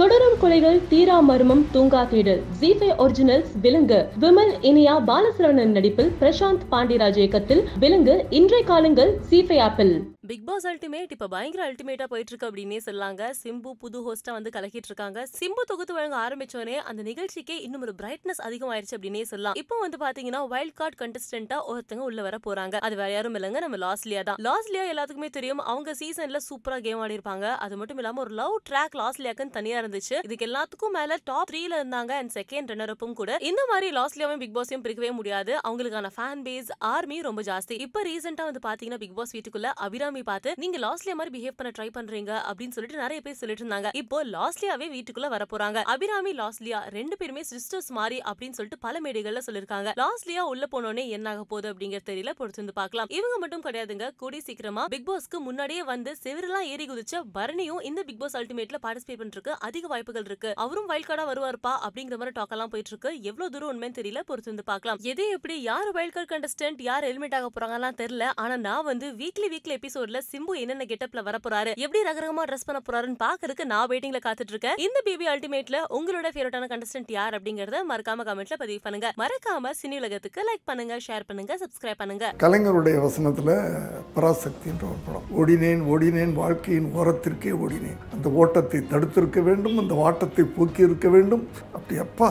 தொடரும் கொலைகள் தீரா மர்மம் தூங்கா தேடல் ஜிபே ஒரிஜினல்ஸ் விலங்கு விமல் இனியா பாலசரவணன் நடிப்பில் பிரசாந்த் பாண்டியராஜ் இயக்கத்தில் விலங்கு இன்றைய காலங்கள் சிபே ஆப்பிள் பிக் பாஸ் அல்டிமேட் இப்போ பயங்கர அல்டிமேட்டாக போயிட்டு இருக்கு அப்படின்னே சொல்லாங்க சிம்பு புது ஹோஸ்ட்டாக வந்து கலக்கிட்டு இருக்காங்க சிம்பு தொகுத்து வழங்க ஆரம்பிச்சோடனே அந்த நிகழ்ச்சிக்கு இன்னும் ஒரு பிரைட்னஸ் அதிகமாயிருச்சு அப்படின்னே சொல்லலாம் இப்போ வந்து பாத்தீங்கன்னா வைல்ட் கார்டு கண்டஸ்டன்டா ஒருத்தங்க உள்ள வர போறாங்க அது வேற யாரும் இல்லைங்க நம்ம லாஸ்லியா தான் லாஸ்லியா எல்லாத்துக்குமே தெரியும் அவங்க சீசன்ல சூப்பரா கேம் ஆடி இருப்பாங்க அது மட்டும் இல்லாம ஒரு லவ் ட்ராக் லாஸ்லியாக்குன்னு தனியா இருந்துச்சு இதுக்கு எல்லாத்துக்கும் மேல டாப் த்ரீல இருந்தாங்க அண்ட் செகண்ட் ரன்னர் அப்பும் கூட இந்த மாதிரி லாஸ்லியாவும் பிக் பாஸையும் பிரிக்கவே முடியாது அவங்களுக்கான ஃபேன் பேஸ் ஆர்மி ரொம்ப ஜாஸ்தி இப்போ ரீசெண்டா வந்து பாத்தீங்கன்னா பிக் பாஸ் வீட்டுக்குள்ள அபிராமி போய் பார்த்து நீங்க லாஸ்ட்லியா மாதிரி பிஹேவ் பண்ண ட்ரை பண்றீங்க அப்படின்னு சொல்லிட்டு நிறைய பேர் சொல்லிட்டு இருந்தாங்க இப்போ லாஸ்ட்லியாவே வீட்டுக்குள்ள வர போறாங்க அபிராமி லாஸ்ட்லியா ரெண்டு பேருமே சிஸ்டர்ஸ் மாதிரி அப்படின்னு சொல்லிட்டு பல மேடைகள்ல சொல்லிருக்காங்க லாஸ்ட்லியா உள்ள போனோடனே என்ன ஆக போகுது அப்படிங்கிற தெரியல பொறுத்து வந்து பார்க்கலாம் இவங்க மட்டும் கிடையாதுங்க கூடி சீக்கிரமா பிக் பாஸ்க்கு முன்னாடியே வந்து செவிரெல்லாம் ஏறி குதிச்ச பரணியும் இந்த பிக் பாஸ் அல்டிமேட்ல பார்ட்டிசிபேட் பண்றதுக்கு அதிக வாய்ப்புகள் இருக்கு அவரும் வைல்ட் கார்டா வருவார்ப்பா அப்படிங்கிற மாதிரி டாக் எல்லாம் போயிட்டு இருக்கு எவ்வளவு தூரம் உண்மைன்னு தெரியல பொறுத்து வந்து பார்க்கலாம் எதே எப்படி யார் வைல்ட் கார்டு கண்டஸ்டன்ட் யார் ஹெல்மெட் ஆக போறாங்கலாம் தெரியல ஆனா நான் வந்து வீக்லி வீக்லி எபிசோட் எபிசோட்ல சிம்பு என்னென்ன கெட்டப்ல வரப்போறாரு எப்படி ரகரகமா ட்ரெஸ் பண்ண போறாருன்னு பாக்குறதுக்கு நான் வெயிட்டிங்ல காத்துட்டு இருக்கேன் இந்த பிபி அல்டிமேட்ல உங்களோட ஃபேவரட்டான கண்டஸ்டன்ட் யார் அப்படிங்கறத மறக்காம கமெண்ட்ல பதிவு பண்ணுங்க மறக்காம சினி உலகத்துக்கு லைக் பண்ணுங்க ஷேர் பண்ணுங்க சப்ஸ்கிரைப் பண்ணுங்க கலைஞருடைய வசனத்துல பராசக்தின்ற ஒரு படம் ஓடினேன் ஓடினேன் வாழ்க்கையின் ஓரத்திற்கே ஓடினேன் அந்த ஓட்டத்தை தடுத்திருக்க வேண்டும் அந்த ஓட்டத்தை போக்கி இருக்க வேண்டும் அப்படி அப்பா